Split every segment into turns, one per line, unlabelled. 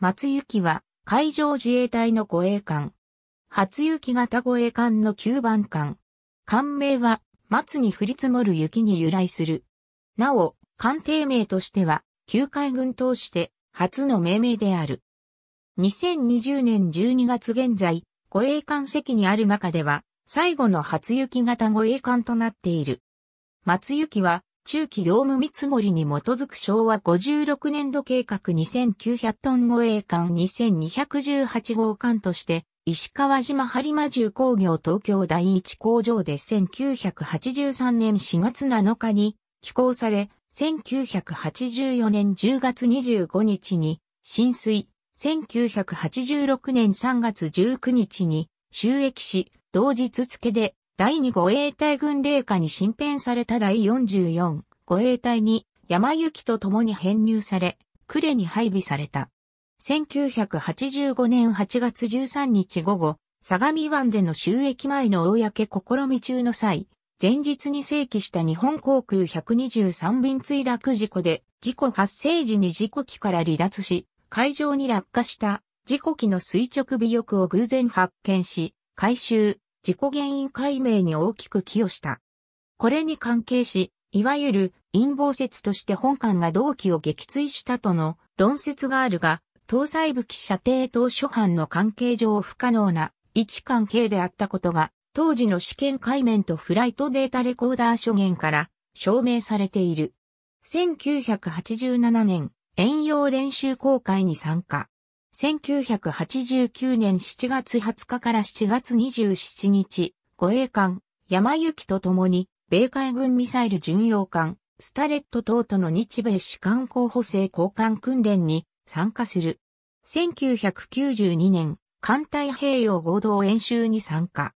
松雪は海上自衛隊の護衛艦。初雪型護衛艦の9番艦。艦名は松に降り積もる雪に由来する。なお、艦艇名としては、旧海軍として初の命名である。2020年12月現在、護衛艦席にある中では、最後の初雪型護衛艦となっている。松雪は、中期業務見積もりに基づく昭和56年度計画2900トン護衛艦2218号艦として、石川島播磨重工業東京第一工場で1983年4月7日に寄港され、1984年10月25日に浸水、1986年3月19日に収益し、同日付で第2護衛隊軍令下に新編された第44護衛隊に山行きと共に編入され、呉に配備された。1985年8月13日午後、相模湾での収益前の公試み中の際、前日に正規した日本航空123便墜落事故で、事故発生時に事故機から離脱し、海上に落下した事故機の垂直尾翼を偶然発見し、回収、事故原因解明に大きく寄与した。これに関係し、いわゆる陰謀説として本館が同期を撃墜したとの論説があるが、搭載武器射程等、諸般の関係上不可能な位置関係であったことが、当時の試験解面とフライトデータレコーダー諸言から証明されている。1987年、遠洋練習公開に参加。1989年7月20日から7月27日、護衛艦、山行と共に、米海軍ミサイル巡洋艦、スタレット等との日米士官候補生交換訓練に参加する。1992年、艦隊平洋合同演習に参加。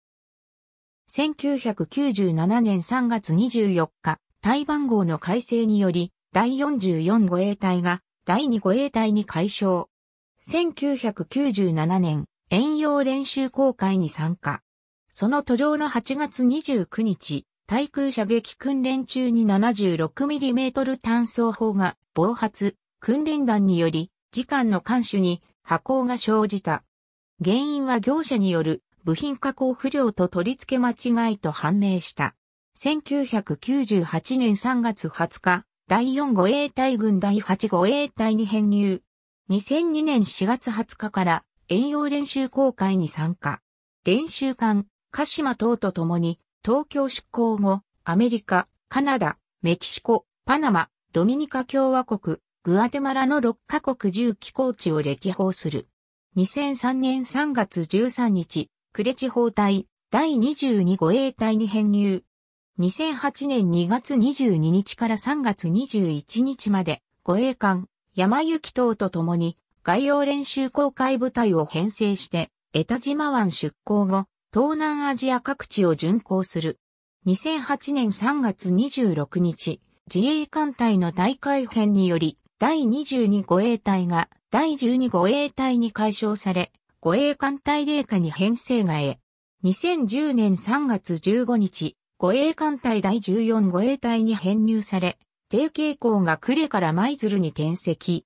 1997年3月24日、台湾号の改正により、第44護衛隊が第2護衛隊に改称、1997年、遠洋練習公開に参加。その途上の8月29日、対空射撃訓練中に 76mm 単装砲が暴発、訓練弾により、時間の監守に破行が生じた。原因は業者による部品加工不良と取り付け間違いと判明した。1998年3月20日、第4護衛隊軍第8護衛隊に編入、2002年4月20日から遠洋練習公開に参加。練習艦、鹿島等と共に、東京出港後、アメリカ、カナダ、メキシコ、パナマ、ドミニカ共和国、グアテマラの6カ国10寄地を歴訪する。2003年3月13日、クレチ包隊第22護衛隊に編入。2008年2月22日から3月21日まで護衛艦山き等と共に概要練習公開部隊を編成して、江田島湾出港後、東南アジア各地を巡航する。2008年3月26日、自衛艦隊の大改編により、第22護衛隊が第12護衛隊に解消され、護衛艦隊霊下に編成がえ、2010年3月15日、護衛艦隊第14護衛隊に編入され、低傾校が呉から舞鶴に転籍。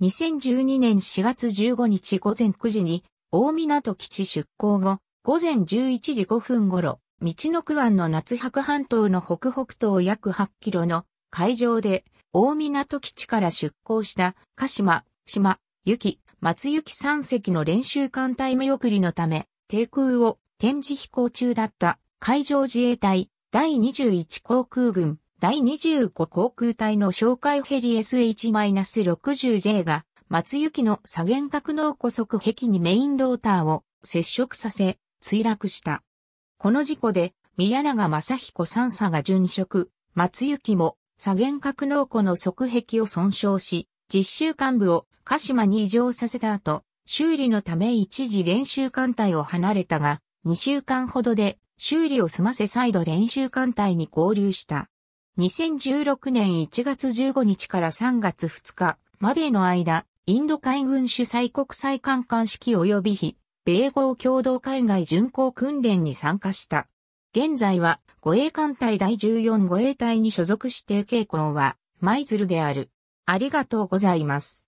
2012年4月15日午前9時に、大港基地出港後、午前11時5分頃、道の区湾の夏白半島の北北東約8キロの海上で、大港基地から出港した鹿島、島、雪、松雪三隻の練習艦隊目送りのため、低空を展示飛行中だった海上自衛隊第21航空軍第25航空隊の哨戒ヘリ SH-60J が、松雪の左舷格納庫側壁にメインローターを接触させ、墜落した。この事故で、宮永正彦3佐が殉職、松雪も左舷格納庫の側壁を損傷し、実習幹部を鹿島に移乗させた後、修理のため一時練習艦隊を離れたが、2週間ほどで修理を済ませ再度練習艦隊に合流した。2016年1月15日から3月2日までの間、インド海軍主催国際艦艦式及び非、米豪共同海外巡航訓練に参加した。現在は、護衛艦隊第14護衛隊に所属して傾向は、舞鶴である。ありがとうございます。